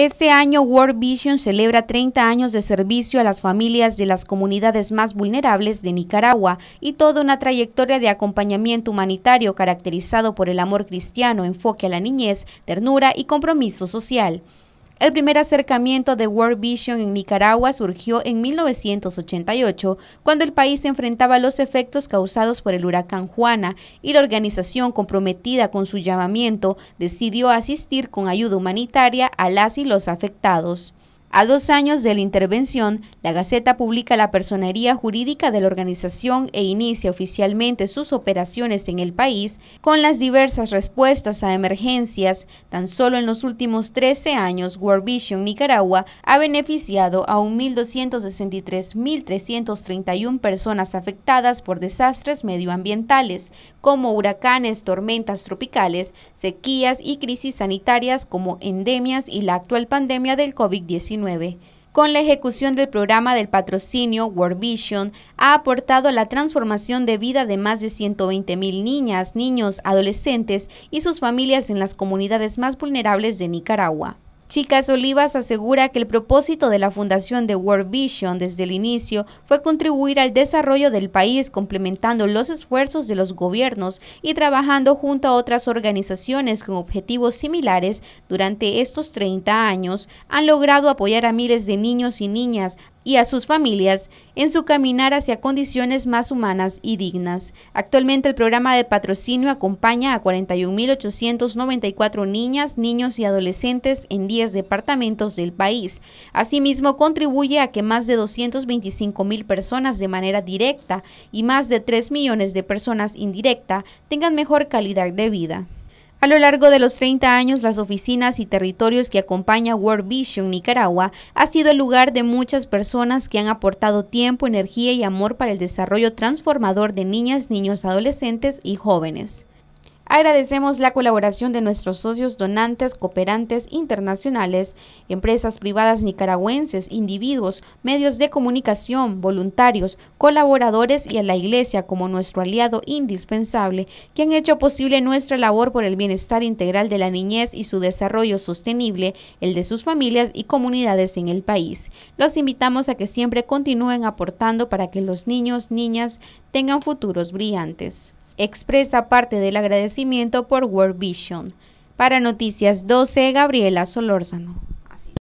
Este año World Vision celebra 30 años de servicio a las familias de las comunidades más vulnerables de Nicaragua y toda una trayectoria de acompañamiento humanitario caracterizado por el amor cristiano, enfoque a la niñez, ternura y compromiso social. El primer acercamiento de World Vision en Nicaragua surgió en 1988, cuando el país se enfrentaba a los efectos causados por el huracán Juana y la organización comprometida con su llamamiento decidió asistir con ayuda humanitaria a las y los afectados. A dos años de la intervención, la Gaceta publica la personería jurídica de la organización e inicia oficialmente sus operaciones en el país con las diversas respuestas a emergencias. Tan solo en los últimos 13 años, World Vision Nicaragua ha beneficiado a 1.263.331 personas afectadas por desastres medioambientales, como huracanes, tormentas tropicales, sequías y crisis sanitarias como endemias y la actual pandemia del COVID-19 con la ejecución del programa del patrocinio World Vision, ha aportado a la transformación de vida de más de 120.000 niñas, niños, adolescentes y sus familias en las comunidades más vulnerables de Nicaragua. Chicas Olivas asegura que el propósito de la fundación de World Vision desde el inicio fue contribuir al desarrollo del país complementando los esfuerzos de los gobiernos y trabajando junto a otras organizaciones con objetivos similares durante estos 30 años han logrado apoyar a miles de niños y niñas y a sus familias en su caminar hacia condiciones más humanas y dignas. Actualmente el programa de patrocinio acompaña a 41.894 niñas, niños y adolescentes en 10 departamentos del país. Asimismo, contribuye a que más de 225.000 personas de manera directa y más de 3 millones de personas indirecta tengan mejor calidad de vida. A lo largo de los 30 años, las oficinas y territorios que acompaña World Vision Nicaragua ha sido el lugar de muchas personas que han aportado tiempo, energía y amor para el desarrollo transformador de niñas, niños, adolescentes y jóvenes. Agradecemos la colaboración de nuestros socios donantes, cooperantes internacionales, empresas privadas nicaragüenses, individuos, medios de comunicación, voluntarios, colaboradores y a la Iglesia como nuestro aliado indispensable, que han hecho posible nuestra labor por el bienestar integral de la niñez y su desarrollo sostenible, el de sus familias y comunidades en el país. Los invitamos a que siempre continúen aportando para que los niños, niñas tengan futuros brillantes expresa parte del agradecimiento por World Vision. Para Noticias 12, Gabriela Solórzano.